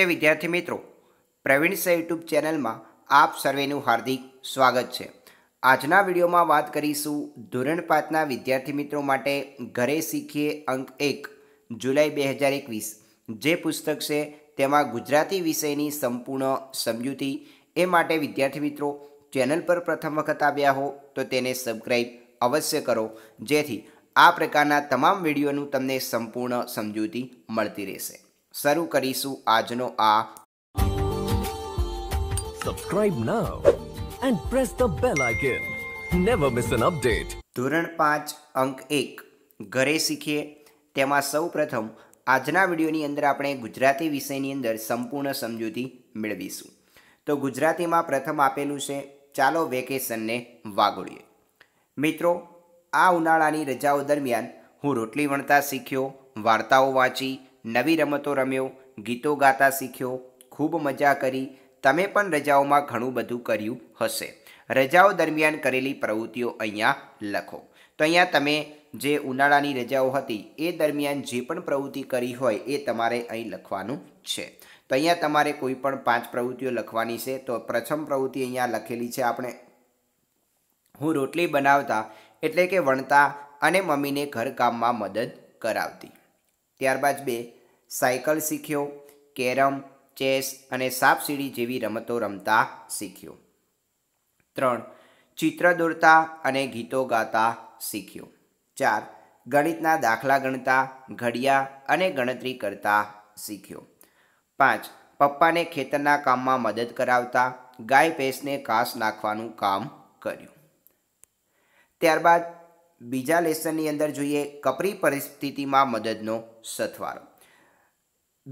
નમસ્તે વિદ્યાર્થી મિત્રો પ્રવીણ સે યુટ્યુબ ચેનલમાં આપ સર્વેનું હાર્દિક સ્વાગત છે આજના વિડીયોમાં વાત કરીશું ધોરણ પાંચના વિદ્યાર્થી મિત્રો માટે ઘરે શીખીએ અંક એક જુલાઈ બે હજાર એકવીસ જે પુસ્તક છે તેમાં ગુજરાતી વિષયની સંપૂર્ણ સમજૂતી એ માટે વિદ્યાર્થી મિત્રો ચેનલ પર પ્રથમ વખત આવ્યા હો તો તેને સબસ્ક્રાઈબ અવશ્ય કરો જેથી આ પ્રકારના તમામ વિડીયોનું તમને સંપૂર્ણ સમજૂતી મળતી રહેશે શરૂ કરીશું આજનો આ subscribe now and press the bell icon never miss an update ધોરણ પાંચ અંક એક ઘરે શીખીએ તેમાં સૌપ્રથમ આજના વિડીયોની અંદર આપણે ગુજરાતી વિષયની અંદર સંપૂર્ણ સમજૂતી મેળવીશું તો ગુજરાતીમાં પ્રથમ આપેલું છે ચાલો વેકેશનને વાગોળીએ મિત્રો આ ઉનાળાની રજાઓ દરમિયાન હું રોટલી વણતા શીખ્યો વાર્તાઓ વાંચી નવી રમતો રમ્યો ગીતો ગાતા શીખ્યો ખૂબ મજા કરી તમે પણ રજાઓમાં ઘણું બધું કર્યું હશે રજાઓ દરમિયાન કરેલી પ્રવૃત્તિઓ અહીંયા લખો તો અહીંયા તમે જે ઉનાળાની રજાઓ હતી એ દરમિયાન જે પણ પ્રવૃત્તિ કરી હોય એ તમારે અહીં લખવાનું છે તો અહીંયા તમારે કોઈ પણ પાંચ પ્રવૃત્તિઓ લખવાની છે તો પ્રથમ પ્રવૃત્તિ અહીંયા લખેલી છે આપણે હું રોટલી બનાવતા એટલે કે વણતા અને મમ્મીને ઘરકામમાં મદદ કરાવતી ત્યારબાદ બે સાયકલ શીખ્યો કેરમ ચેસ અને સાપસીડી જેવી રમતો રમતા શીખ્યો ત્રણ ચિત્ર દોરતા અને ગીતો ગાતા શીખ્યો ચાર ગણિતના દાખલા ગણતા ઘડિયા અને ગણતરી કરતા શીખ્યો પાંચ પપ્પાને ખેતરના કામમાં મદદ કરાવતા ગાય ભેંસને ઘાસ નાખવાનું કામ કર્યું ત્યારબાદ બીજા લેસનની અંદર જોઈએ કપરી પરિસ્થિતિમાં મદદનો સથવારો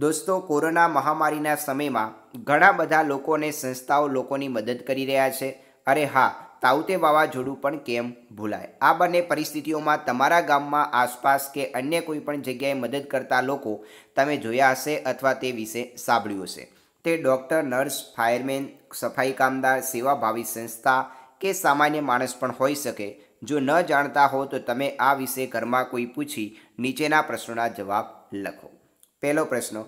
દોસ્તો કોરોના મહામારીના સમયમાં ઘણા બધા લોકોને સંસ્થાઓ લોકોની મદદ કરી રહ્યા છે અરે હા તાઉતે વાવાઝોડું પણ કેમ ભૂલાય આ બંને પરિસ્થિતિઓમાં તમારા ગામમાં આસપાસ કે અન્ય કોઈ પણ જગ્યાએ મદદ કરતા લોકો તમે જોયા હશે અથવા તે વિશે સાંભળ્યું હશે તે ડૉક્ટર નર્સ ફાયરમેન સફાઈ કામદાર સેવાભાવી સંસ્થા કે સામાન્ય માણસ પણ હોઈ શકે જો ન જાણતા હો તો તમે આ વિશે ઘરમાં કોઈ પૂછી નીચેના પ્રશ્નોના જવાબ લખો પહેલો પ્રશ્ન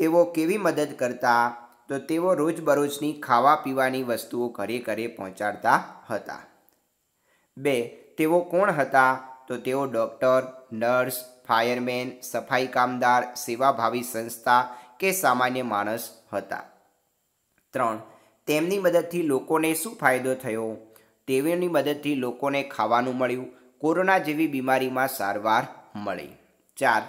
તેઓ કેવી મદદ કરતા તો તેઓ રોજબરોજની ખાવા પીવાની વસ્તુઓ ઘરે ઘરે પહોંચાડતા હતા બે તેઓ કોણ હતા તો તેઓ ડૉક્ટર નર્સ ફાયરમેન સફાઈ કામદાર સેવાભાવી સંસ્થા કે સામાન્ય માણસ હતા ત્રણ તેમની મદદથી લોકોને શું ફાયદો થયો તેઓની મદદથી લોકોને ખાવાનું મળ્યું કોરોના જેવી બીમારીમાં સારવાર મળી ચાર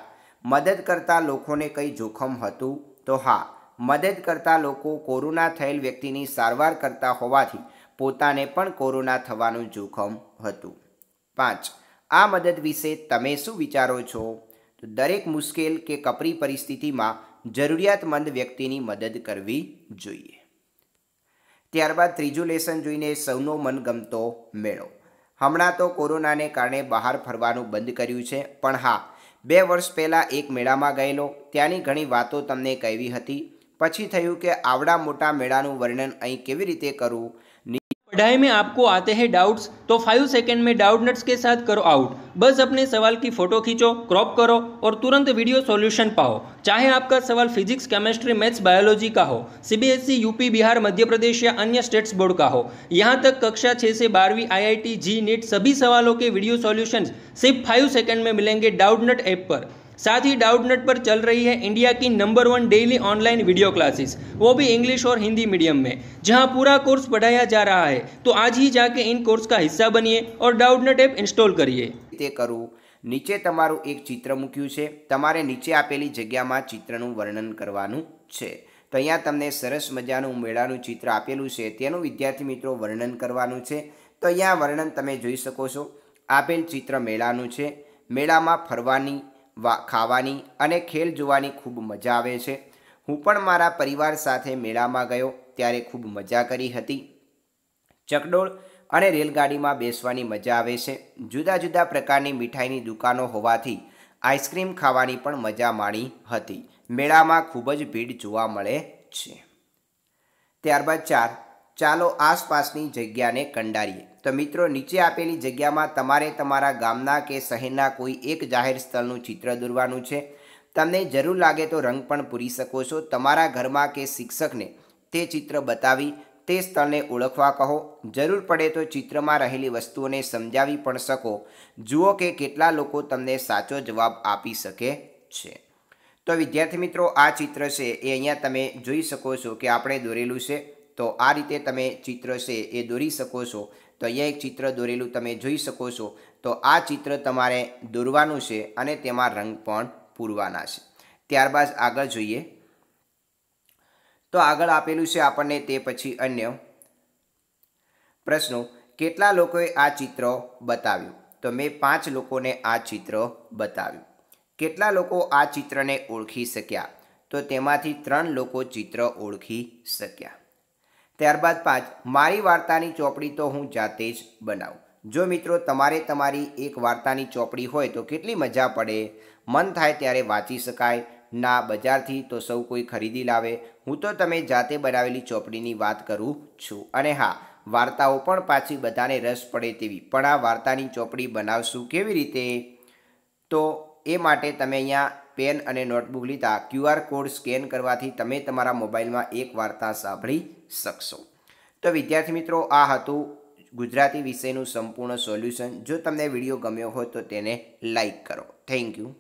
મદદ કરતા લોકોને કંઈ જોખમ હતું તો હા મદદ કરતા લોકો કોરોના થયેલ વ્યક્તિની સારવાર કરતા હોવાથી પોતાને પણ કોરોના થવાનું જોખમ હતું પાંચ આ મદદ વિશે તમે શું વિચારો છો તો દરેક મુશ્કેલ કે કપરી પરિસ્થિતિમાં જરૂરિયાતમંદ વ્યક્તિની મદદ કરવી જોઈએ ત્યારબાદ ત્રીજું લેસન જોઈને સૌનો મનગમતો મેળો હમણાં તો કોરોનાને કારણે બહાર ફરવાનું બંધ કર્યું છે પણ હા બે વર્ષ પહેલાં એક મેળામાં ગયેલો ત્યાંની ઘણી વાતો તમને કહેવી હતી પછી થયું કે આવડા મોટા મેળાનું વર્ણન અહીં કેવી રીતે કરવું पढ़ाई में आपको आते हैं डाउट्स तो फाइव सेकेंड में डाउट नट्स के साथ करो आउट बस अपने सवाल की फ़ोटो खींचो क्रॉप करो और तुरंत वीडियो सॉल्यूशन पाओ चाहे आपका सवाल फिजिक्स केमिस्ट्री मैथ्स बायोलॉजी का हो CBSE UP e, Bihar Madhya Pradesh या अन्य स्टेट्स बोर्ड का हो यहाँ तक कक्षा छः से बारहवीं आई जी नीट सभी सवालों के वीडियो सोल्यूशन सिर्फ फाइव सेकेंड में मिलेंगे डाउट नट ऐप पर साथ ही डाउटनेट पर चल रही है इंडिया की number one daily online video classes वो भी इंग्लिश और हिंदी मीडियम में जहां पूरा कोर्स पढ़ाया जा रहा है तो आज ही जाके इन कोर्स का हिस्सा बनिए और डाउटनेट ऐप इंस्टॉल करिए તે કરવું નીચે તમારું એક ચિત્ર મૂક્યું છે તમારે નીચે આપેલી જગ્યામાં ચિત્રનું વર્ણન કરવાનું છે તો અહીંયા તમને સરસ મજાનું મેળાનું ચિત્ર આપેલું છે તેનું વિદ્યાર્થી મિત્રો વર્ણન કરવાનું છે તો અહીંયા વર્ણન તમે જોઈ શકો છો આપેલ ચિત્ર મેળાનું છે મેળામાં ફરવાની ખાવાની અને ખેલ જોવાની ખૂબ મજા આવે છે હું પણ મારા પરિવાર સાથે મેળામાં ગયો ત્યારે ખૂબ મજા કરી હતી ચકડોળ અને રેલગાડીમાં બેસવાની મજા આવે છે જુદા જુદા પ્રકારની મીઠાઈની દુકાનો હોવાથી આઈસ્ક્રીમ ખાવાની પણ મજા માણી હતી મેળામાં ખૂબ જ ભીડ જોવા મળે છે ત્યારબાદ ચાર ચાલો આસપાસની જગ્યાને કંડારીએ તો મિત્રો નીચે આપેલી જગ્યામાં તમારે તમારા ગામના કે શહેરના કોઈ એક જાહેર સ્થળનું ચિત્ર દોરવાનું છે તમને જરૂર લાગે તો રંગ પણ પૂરી શકો છો તમારા ઘરમાં કે શિક્ષકને તે ચિત્ર બતાવી તે સ્થળને ઓળખવા કહો જરૂર પડે તો ચિત્રમાં રહેલી વસ્તુઓને સમજાવી પણ શકો જુઓ કે કેટલા લોકો તમને સાચો જવાબ આપી શકે છે તો વિદ્યાર્થી મિત્રો આ ચિત્ર છે એ અહીંયા તમે જોઈ શકો છો કે આપણે દોરેલું છે તો આ રીતે તમે ચિત્ર છે એ દોરી શકો છો તો અહીંયા એક ચિત્ર દોરેલું તમે જોઈ શકો છો તો આ ચિત્ર તમારે દોરવાનું છે અને તેમાં રંગ પણ પૂરવાના છે ત્યારબાદ આગળ જોઈએ તો આગળ આપેલું છે આપણને તે પછી અન્ય પ્રશ્નો કેટલા લોકોએ આ ચિત્ર બતાવ્યું તો મેં પાંચ લોકોને આ ચિત્ર બતાવ્યું કેટલા લોકો આ ચિત્રને ઓળખી શક્યા તો તેમાંથી ત્રણ લોકો ચિત્ર ઓળખી શક્યા ત્યારબાદ પાંચ મારી વાર્તાની ચોપડી તો હું જાતે જ બનાવું જો મિત્રો તમારે તમારી એક વાર્તાની ચોપડી હોય તો કેટલી મજા પડે મન થાય ત્યારે વાંચી શકાય ના બજારથી તો સૌ કોઈ ખરીદી લાવે હું તો તમે જાતે બનાવેલી ચોપડીની વાત કરું છું અને હા વાર્તાઓ પણ પાછી બધાને રસ પડે તેવી પણ આ વાર્તાની ચોપડી બનાવશું કેવી રીતે તો એ માટે તમે અહીંયા પેન અને નોટબુક લીધા ક્યુઆર કોડ સ્કેન કરવાથી તમે તમારા મોબાઈલમાં એક વાર્તા સાંભળી શકશો તો વિદ્યાર્થી મિત્રો આ હતું ગુજરાતી વિષયનું સંપૂર્ણ સોલ્યુશન જો તમને વિડીયો ગમ્યો હોય તો તેને લાઈક કરો થેન્ક યુ